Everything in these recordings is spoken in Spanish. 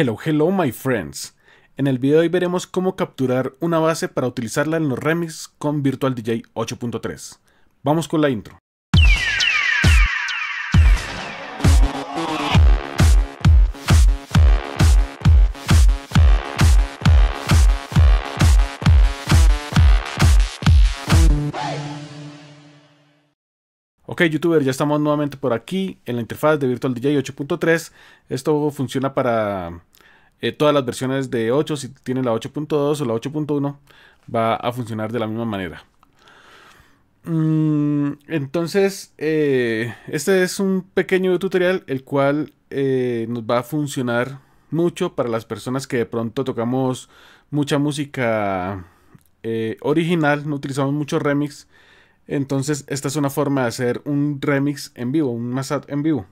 Hello, hello my friends. En el video de hoy veremos cómo capturar una base para utilizarla en los remix con Virtual DJ 8.3. Vamos con la intro. Ok, youtuber, ya estamos nuevamente por aquí en la interfaz de Virtual DJ 8.3. Esto funciona para eh, todas las versiones de 8. Si tienen la 8.2 o la 8.1, va a funcionar de la misma manera. Mm, entonces, eh, este es un pequeño tutorial el cual eh, nos va a funcionar mucho para las personas que de pronto tocamos mucha música original, no utilizamos mucho remix entonces, esta es una forma de hacer un remix en vivo, un mashup en vivo.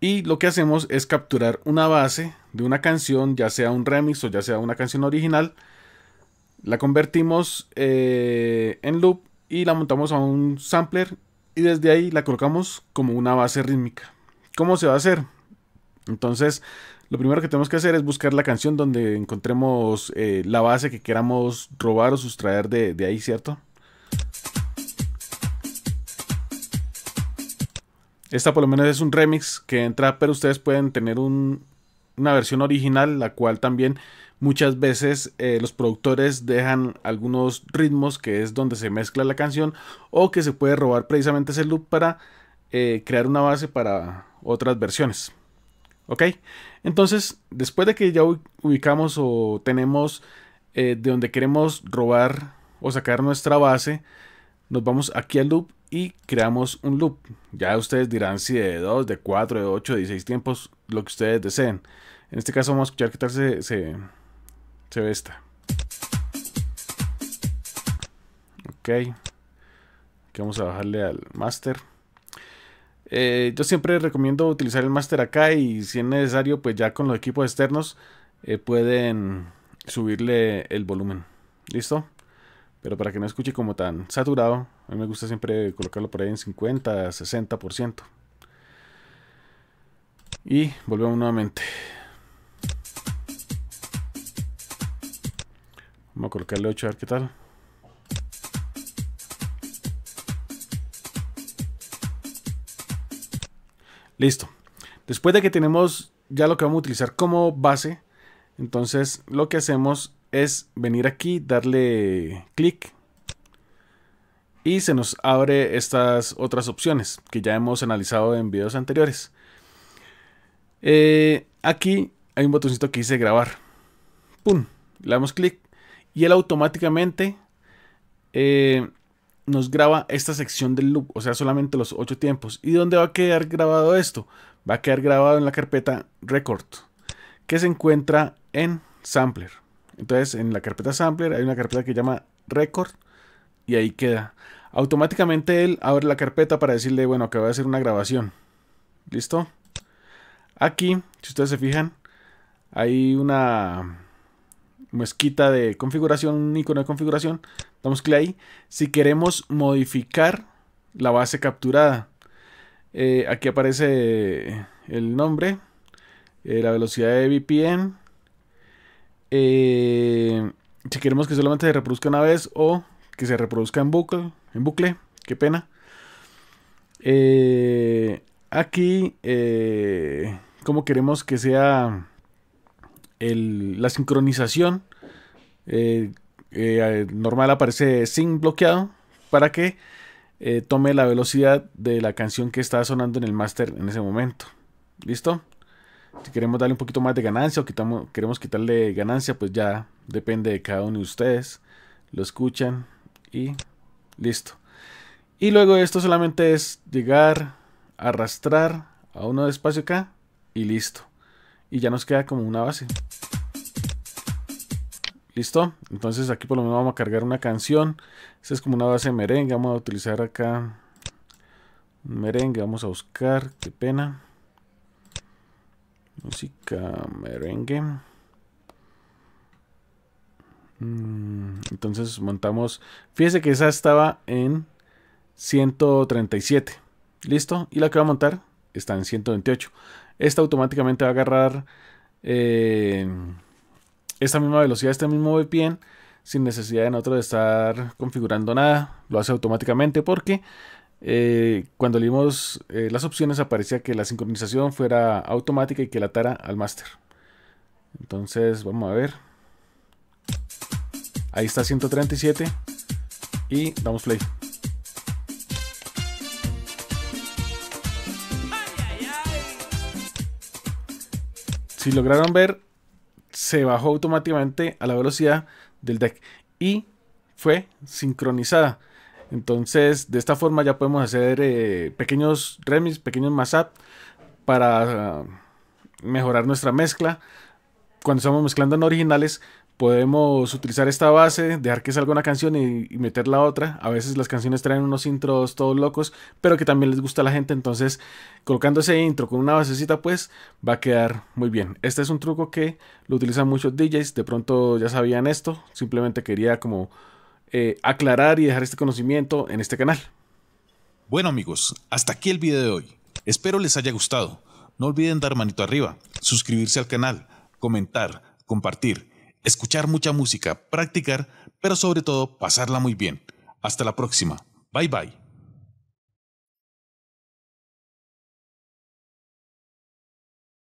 Y lo que hacemos es capturar una base de una canción, ya sea un remix o ya sea una canción original. La convertimos eh, en loop y la montamos a un sampler y desde ahí la colocamos como una base rítmica. ¿Cómo se va a hacer? Entonces, lo primero que tenemos que hacer es buscar la canción donde encontremos eh, la base que queramos robar o sustraer de ahí, ¿cierto? Esta por lo menos es un remix que entra, pero ustedes pueden tener una versión original, la cual también muchas veces eh, los productores dejan algunos ritmos que es donde se mezcla la canción o que se puede robar precisamente ese loop para eh, crear una base para otras versiones. ¿Ok? Entonces, después de que ya ubicamos o tenemos eh, de donde queremos robar o sacar nuestra base, nos vamos aquí al loop y creamos un loop. Ya ustedes dirán si de 2, de 4, de 8, de 16 tiempos, lo que ustedes deseen. En este caso vamos a escuchar qué tal se, se, ve esta. Ok. Aquí vamos a bajarle al master. Eh, yo siempre recomiendo utilizar el master acá y si es necesario, pues ya con los equipos externos eh, pueden subirle el volumen. ¿Listo? Pero para que no escuche como tan saturado, a mí me gusta siempre colocarlo por ahí en 50, 60%. Y volvemos nuevamente. Vamos a colocarle 8 a ver qué tal. Listo. Después de que tenemos ya lo que vamos a utilizar como base, entonces lo que hacemos es venir aquí, darle clic y se nos abre estas otras opciones que ya hemos analizado en videos anteriores. Eh, aquí hay un botoncito que dice grabar. ¡Pum! Le damos clic y él automáticamente eh, nos graba esta sección del loop, o sea, solamente los ocho tiempos. ¿Y dónde va a quedar grabado esto? Va a quedar grabado en la carpeta record, que se encuentra en sampler. Entonces en la carpeta sampler hay una carpeta que llama record y ahí queda. Automáticamente él abre la carpeta para decirle, bueno, acabo de hacer una grabación. ¿Listo? Aquí, si ustedes se fijan, hay una mezquita de configuración, un icono de configuración. Damos clic ahí. Si queremos modificar la base capturada, eh, aquí aparece el nombre, eh, la velocidad de VPN, eh, si queremos que solamente se reproduzca una vez o que se reproduzca en bucle, en bucle, qué pena. Eh, aquí, eh, como queremos que sea la sincronización, normal aparece sin bloqueado para que tome la velocidad de la canción que está sonando en el máster en ese momento. ¿Listo? Si queremos darle un poquito más de ganancia o quitamos, queremos quitarle ganancia, pues ya depende de cada uno de ustedes. Lo escuchan y listo. Y luego esto solamente es llegar, arrastrar a uno de espacio acá y listo. Y ya nos queda como una base. ¿Listo? Entonces aquí por lo menos vamos a cargar una canción. Esta es como una base de merengue. Vamos a utilizar acá merengue. Vamos a buscar. Qué pena. Música merengue. Mm, entonces montamos. Fíjese que esa estaba en 137. ¿Listo? Y la que va a montar está en 128. Esta automáticamente va a agarrar eh, esta misma velocidad, este mismo VPN, sin necesidad de nosotros de estar configurando nada. Lo hace automáticamente porque eh, cuando leímos eh, las opciones aparecía que la sincronización fuera automática y que la tara al máster. Entonces vamos a ver. Ahí está 137 y damos play. Si lograron ver, se bajó automáticamente a la velocidad del deck y fue sincronizada. Entonces, de esta forma ya podemos hacer eh, pequeños remix, pequeños mashup para ah, mejorar nuestra mezcla. Cuando estamos mezclando en originales, podemos utilizar esta base, dejar que salga una canción y, y, meter la otra. A veces las canciones traen unos intros todos locos, pero que también les gusta a la gente. Entonces, colocando ese intro con una basecita, pues va a quedar muy bien. Este es un truco que lo utilizan muchos DJs. De pronto ya sabían esto, simplemente quería como eh, aclarar y dejar este conocimiento en este canal. Bueno amigos, hasta aquí el video de hoy. Espero les haya gustado. No olviden dar manito arriba, suscribirse al canal, comentar, compartir, escuchar mucha música, practicar, pero sobre todo pasarla muy bien. Hasta la próxima. Bye bye.